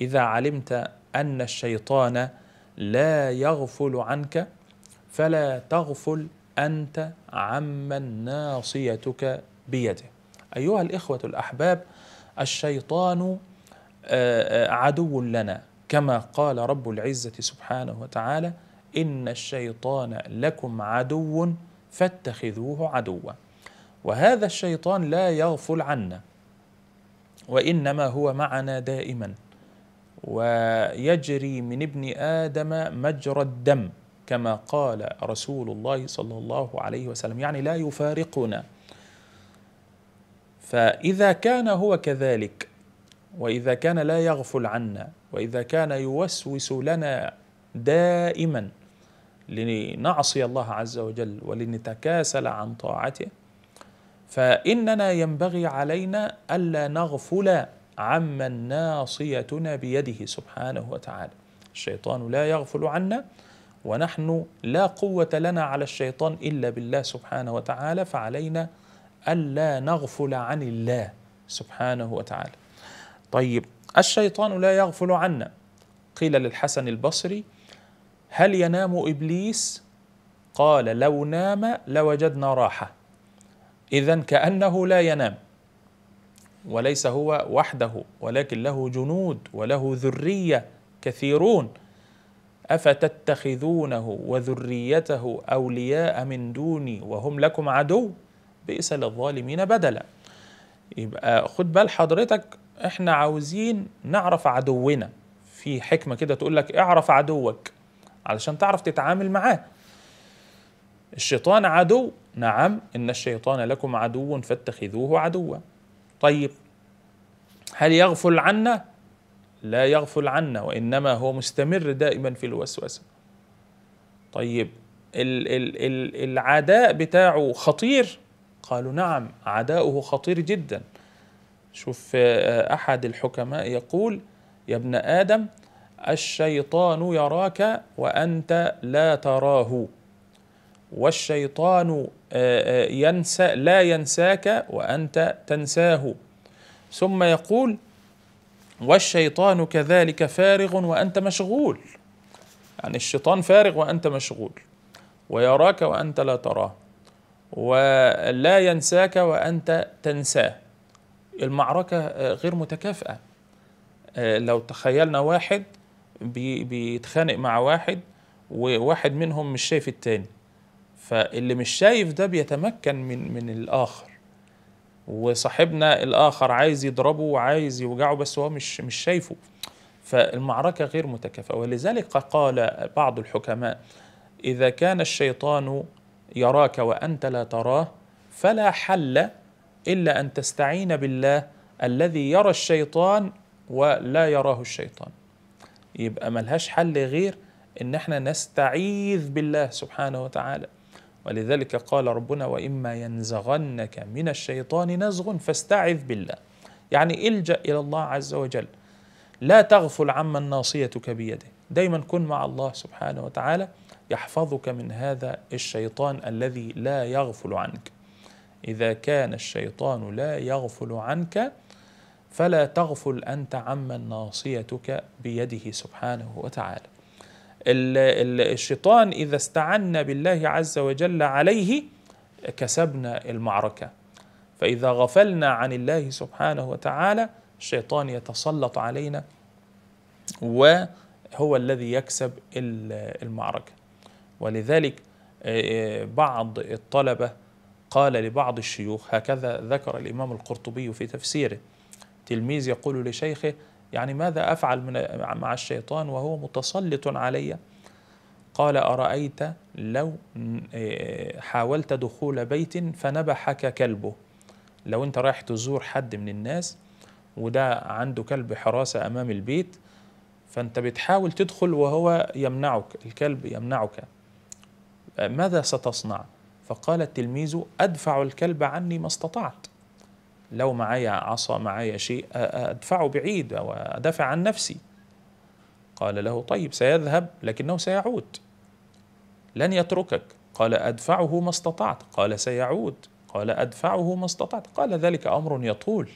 اذا علمت ان الشيطان لا يغفل عنك فلا تغفل انت عمن ناصيتك بيده ايها الاخوه الاحباب الشيطان آه، آه، عدو لنا كما قال رب العزه سبحانه وتعالى ان الشيطان لكم عدو فاتخذوه عدوا وهذا الشيطان لا يغفل عنا وانما هو معنا دائما ويجري من ابن ادم مجرى الدم كما قال رسول الله صلى الله عليه وسلم يعني لا يفارقنا فاذا كان هو كذلك واذا كان لا يغفل عنا واذا كان يوسوس لنا دائما لنعصي الله عز وجل ولنتكاسل عن طاعته فاننا ينبغي علينا الا نغفل عمن ناصيتنا بيده سبحانه وتعالى الشيطان لا يغفل عنا ونحن لا قوة لنا على الشيطان إلا بالله سبحانه وتعالى فعلينا ألا نغفل عن الله سبحانه وتعالى طيب الشيطان لا يغفل عنا قيل للحسن البصري هل ينام إبليس قال لو نام لوجدنا راحة إذا كأنه لا ينام وليس هو وحده ولكن له جنود وله ذريه كثيرون افتتخذونه وذريته اولياء من دوني وهم لكم عدو بئس للظالمين بدلا يبقى خد بال حضرتك احنا عاوزين نعرف عدونا في حكمه كده تقول لك اعرف عدوك علشان تعرف تتعامل معاه الشيطان عدو نعم ان الشيطان لكم عدو فاتخذوه عدوا طيب هل يغفل عنا لا يغفل عنا وانما هو مستمر دائما في الوسوسه طيب ال ال ال العداء بتاعه خطير قالوا نعم عداؤه خطير جدا شوف احد الحكماء يقول يا ابن ادم الشيطان يراك وانت لا تراه والشيطان آه، آه، ينسى لا ينساك وأنت تنساه ثم يقول والشيطان كذلك فارغ وأنت مشغول يعني الشيطان فارغ وأنت مشغول ويراك وأنت لا تراه ولا ينساك وأنت تنساه المعركة آه، غير متكافئة لو تخيلنا واحد بيتخانق مع واحد وواحد منهم مش شايف التاني فاللي مش شايف ده بيتمكن من من الاخر وصاحبنا الاخر عايز يضربه وعايز يوجعه بس هو مش مش شايفه فالمعركه غير متكافئه ولذلك قال بعض الحكماء اذا كان الشيطان يراك وانت لا تراه فلا حل الا ان تستعين بالله الذي يرى الشيطان ولا يراه الشيطان يبقى ملهاش حل غير ان احنا نستعيذ بالله سبحانه وتعالى ولذلك قال ربنا وإما ينزغنك من الشيطان نزغ فاستعذ بالله يعني الجأ إلى الله عز وجل لا تغفل عمن ناصيتك بيده دايما كن مع الله سبحانه وتعالى يحفظك من هذا الشيطان الذي لا يغفل عنك إذا كان الشيطان لا يغفل عنك فلا تغفل أنت عمن ناصيتك بيده سبحانه وتعالى الشيطان إذا استعنا بالله عز وجل عليه كسبنا المعركة فإذا غفلنا عن الله سبحانه وتعالى الشيطان يتسلط علينا وهو الذي يكسب المعركة ولذلك آه، آه، بعض الطلبة قال لبعض الشيوخ هكذا ذكر الإمام القرطبي في تفسيره تلميذ يقول لشيخه يعني ماذا أفعل من مع الشيطان وهو متسلط علي قال أرأيت لو إيه، حاولت دخول بيت فنبحك كلبه لو أنت رايح تزور حد من الناس وده عنده كلب حراسة أمام البيت فأنت بتحاول تدخل وهو يمنعك الكلب يمنعك ماذا ستصنع؟ فقال التلميذ أدفع الكلب عني ما استطعت لو معي عصا معي شيء أدفعه بعيد وأدافع عن نفسي قال له طيب سيذهب لكنه سيعود لن يتركك قال أدفعه ما استطعت قال سيعود قال أدفعه ما استطعت قال ذلك أمر يطول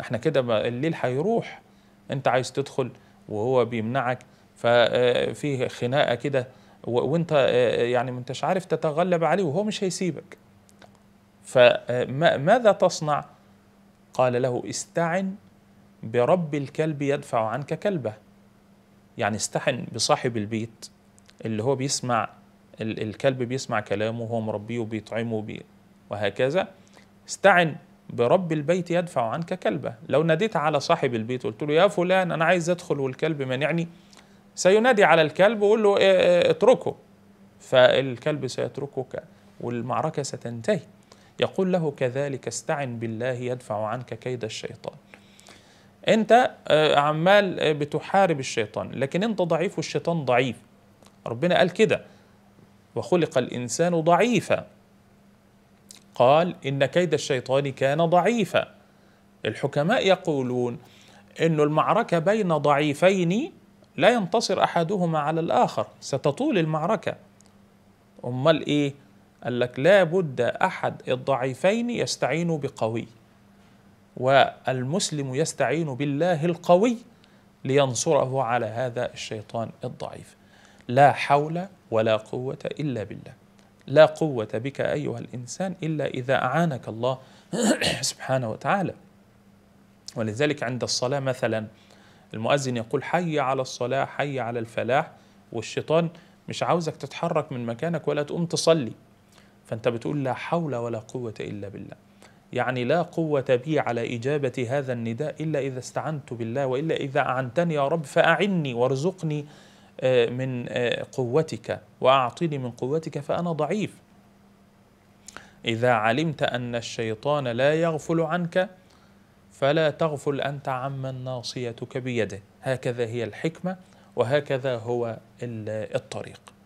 احنا كده الليل هيروح انت عايز تدخل وهو بيمنعك ففي آه، خناقة كده وانت آه، يعني ما انتش عارف تتغلب عليه وهو مش هيسيبك فماذا تصنع قال له استعن برب الكلب يدفع عنك كلبه يعني استحن بصاحب البيت اللي هو بيسمع الكلب بيسمع كلامه وهو مربيه وبيطعمه بي وهكذا استعن برب البيت يدفع عنك كلبه لو ناديت على صاحب البيت وقلت له يا فلان انا عايز ادخل والكلب مانعني سينادي على الكلب ويقول له إيه، إيه، اتركه فالكلب سيتركك والمعركه ستنتهي يقول له كذلك استعن بالله يدفع عنك كيد الشيطان انت آه، عمال آه، بتحارب الشيطان لكن انت ضعيف والشيطان ضعيف ربنا قال كده وخلق الانسان ضعيفا قال ان كيد الشيطان كان ضعيفا الحكماء يقولون ان المعركه بين ضعيفين لا ينتصر احدهما على الاخر ستطول المعركه امال ايه قال لك لابد أحد الضعيفين يستعين بقوي والمسلم يستعين بالله القوي لينصره على هذا الشيطان الضعيف لا حول ولا قوة إلا بالله لا قوة بك أيها الإنسان إلا إذا أعانك الله سبحانه وتعالى ولذلك عند الصلاة مثلا المؤذن يقول حي على الصلاة حي على الفلاح والشيطان مش عاوزك تتحرك من مكانك ولا تقوم تصلي فأنت بتقول لا حول ولا قوة إلا بالله يعني لا قوة بي على إجابة هذا النداء إلا إذا استعنت بالله وإلا إذا أعنتني يا رب فأعني وارزقني آه، من آه، قوتك وأعطني من قوتك فأنا ضعيف إذا علمت أن الشيطان لا يغفل عنك فلا تغفل أنت عمن ناصيتك بيده هكذا هي الحكمة وهكذا هو الطريق